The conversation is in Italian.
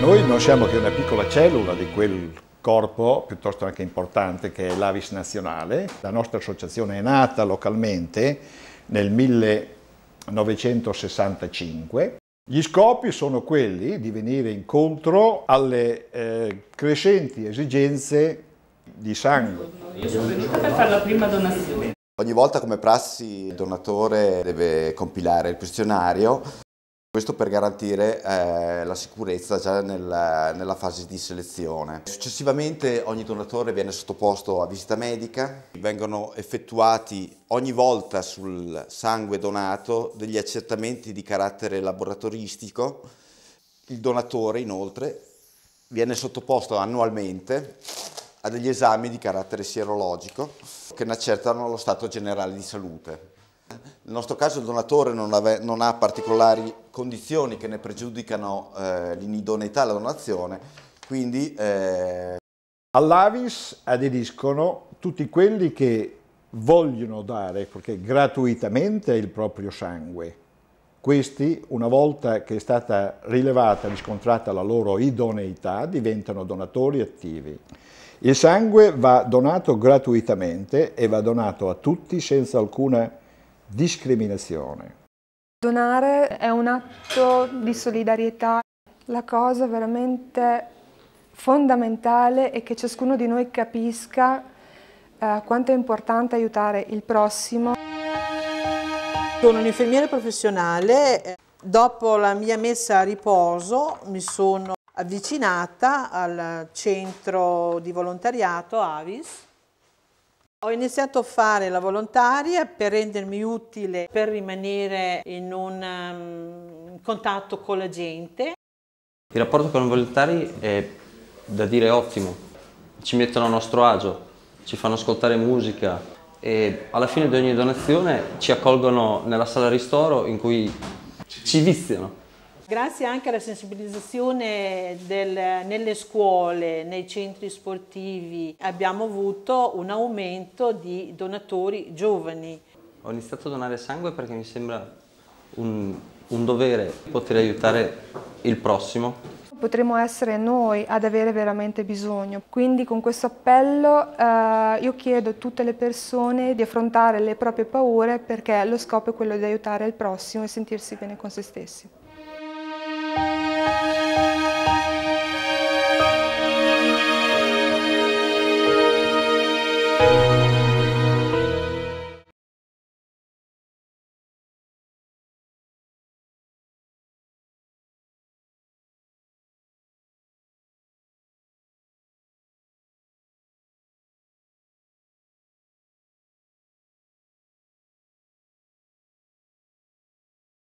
Noi non siamo che una piccola cellula di quel corpo piuttosto anche importante che è l'Avis Nazionale. La nostra associazione è nata localmente nel 1965. Gli scopi sono quelli di venire incontro alle eh, crescenti esigenze di sangue. Io sono venuta per fare la prima donazione. Ogni volta come prassi il donatore deve compilare il questionario questo per garantire eh, la sicurezza già nel, nella fase di selezione. Successivamente ogni donatore viene sottoposto a visita medica, vengono effettuati ogni volta sul sangue donato degli accertamenti di carattere laboratoristico. Il donatore inoltre viene sottoposto annualmente a degli esami di carattere sierologico che ne accertano lo stato generale di salute. Nel nostro caso il donatore non, ave, non ha particolari condizioni che ne pregiudicano eh, l'inidoneità alla donazione, quindi... Eh... All'Avis aderiscono tutti quelli che vogliono dare perché gratuitamente il proprio sangue. Questi, una volta che è stata rilevata riscontrata la loro idoneità, diventano donatori attivi. Il sangue va donato gratuitamente e va donato a tutti senza alcuna discriminazione. Donare è un atto di solidarietà. La cosa veramente fondamentale è che ciascuno di noi capisca eh, quanto è importante aiutare il prossimo. Sono un'infermiere professionale. Dopo la mia messa a riposo mi sono avvicinata al centro di volontariato Avis ho iniziato a fare la volontaria per rendermi utile, per rimanere in un um, contatto con la gente. Il rapporto con i volontari è da dire ottimo, ci mettono a nostro agio, ci fanno ascoltare musica e alla fine di ogni donazione ci accolgono nella sala ristoro in cui ci viziano. Grazie anche alla sensibilizzazione del, nelle scuole, nei centri sportivi, abbiamo avuto un aumento di donatori giovani. Ho iniziato a donare sangue perché mi sembra un, un dovere poter aiutare il prossimo Potremmo essere noi ad avere veramente bisogno. Quindi con questo appello eh, io chiedo a tutte le persone di affrontare le proprie paure perché lo scopo è quello di aiutare il prossimo e sentirsi bene con se stessi.